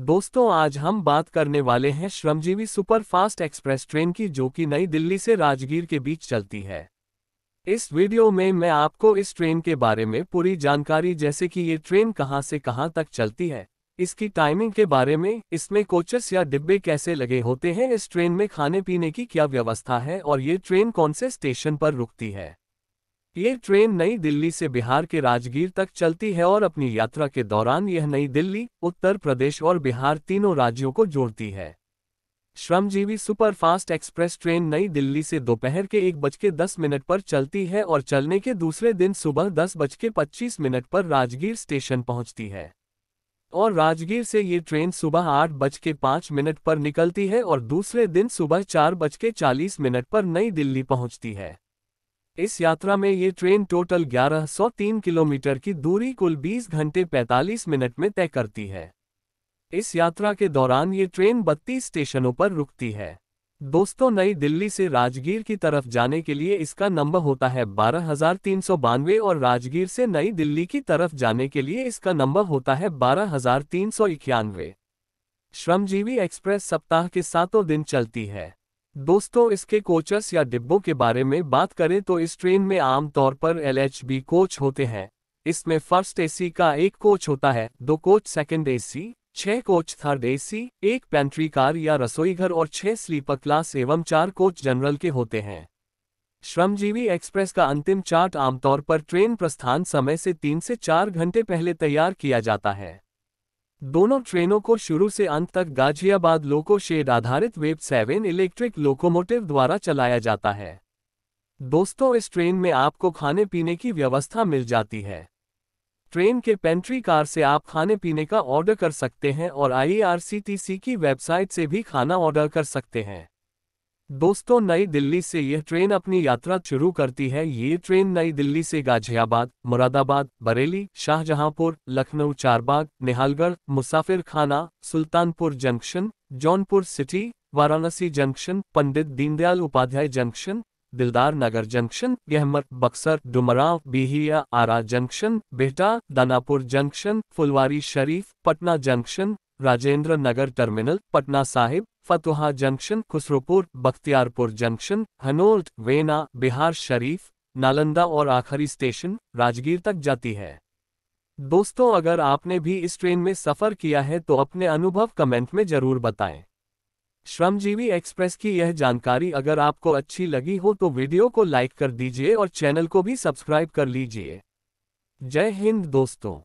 दोस्तों आज हम बात करने वाले हैं श्रमजीवी सुपरफास्ट एक्सप्रेस ट्रेन की जो कि नई दिल्ली से राजगीर के बीच चलती है इस वीडियो में मैं आपको इस ट्रेन के बारे में पूरी जानकारी जैसे कि ये ट्रेन कहां से कहां तक चलती है इसकी टाइमिंग के बारे में इसमें कोचेस या डिब्बे कैसे लगे होते हैं इस ट्रेन में खाने पीने की क्या व्यवस्था है और ये ट्रेन कौन से स्टेशन पर रुकती है ये ट्रेन नई दिल्ली से बिहार के राजगीर तक चलती है और अपनी यात्रा के दौरान यह नई दिल्ली उत्तर प्रदेश और बिहार तीनों राज्यों को जोड़ती है श्रमजीवी सुपरफास्ट एक्सप्रेस ट्रेन नई दिल्ली से दोपहर के एक बज के दस मिनट पर चलती है और चलने के दूसरे दिन सुबह दस बज के पच्चीस मिनट पर राजगीर स्टेशन पहुंचती है और राजगीर से ये ट्रेन सुबह आठ बज के पांच मिनट पर निकलती है और दूसरे दिन सुबह चार बज के चालीस मिनट पर नई दिल्ली पहुंचती है इस यात्रा में ये ट्रेन टोटल 1103 किलोमीटर की दूरी कुल 20 घंटे 45 मिनट में तय करती है इस यात्रा के दौरान ये ट्रेन 32 स्टेशनों पर रुकती है दोस्तों नई दिल्ली से राजगीर की तरफ जाने के लिए इसका नंबर होता है बारह और राजगीर से नई दिल्ली की तरफ जाने के लिए इसका नंबर होता है बारह श्रमजीवी एक्सप्रेस सप्ताह के सातों दिन चलती है दोस्तों इसके कोचस या डिब्बों के बारे में बात करें तो इस ट्रेन में आमतौर पर एलएचबी कोच होते हैं इसमें फर्स्ट एसी का एक कोच होता है दो कोच सेकंड एसी छह कोच थर्ड एसी एक पेंट्री कार या रसोई घर और छह स्लीपर क्लास एवं चार कोच जनरल के होते हैं श्रमजीवी एक्सप्रेस का अंतिम चार्ट आमतौर पर ट्रेन प्रस्थान समय से तीन से चार घंटे पहले तैयार किया जाता है दोनों ट्रेनों को शुरू से अंत तक गाजियाबाद लोको शेड आधारित वेब सेवन इलेक्ट्रिक लोकोमोटिव द्वारा चलाया जाता है दोस्तों इस ट्रेन में आपको खाने पीने की व्यवस्था मिल जाती है ट्रेन के पेंट्री कार से आप खाने पीने का ऑर्डर कर सकते हैं और आईआरसीटीसी की वेबसाइट से भी खाना ऑर्डर कर सकते हैं दोस्तों नई दिल्ली से यह ट्रेन अपनी यात्रा शुरू करती है ये ट्रेन नई दिल्ली से Ghaziabad Moradabad Bareilly Shahjahanpur Lucknow Charbagh Nihalgarh Musafirkhana Sultanpur junction Jaunpur city Varanasi junction Pandit Deendayal Upadhyay junction Dildar Nagar junction Gahmar Buxar Dumraon Bihiya Ara junction Bihta Danapur junction Phulwari Sharif Patna junction Rajendra Nagar terminal Patna Sahib Fatuha junction Khusrupur Bakhtiyarpur junction हनोल्ट वेना बिहार शरीफ नालंदा और आखिरी स्टेशन राजगीर तक जाती है दोस्तों अगर आपने भी इस ट्रेन में सफ़र किया है तो अपने अनुभव कमेंट में ज़रूर बताएं श्रमजीवी एक्सप्रेस की यह जानकारी अगर आपको अच्छी लगी हो तो वीडियो को लाइक कर दीजिए और चैनल को भी सब्सक्राइब कर लीजिए जय हिंद दोस्तों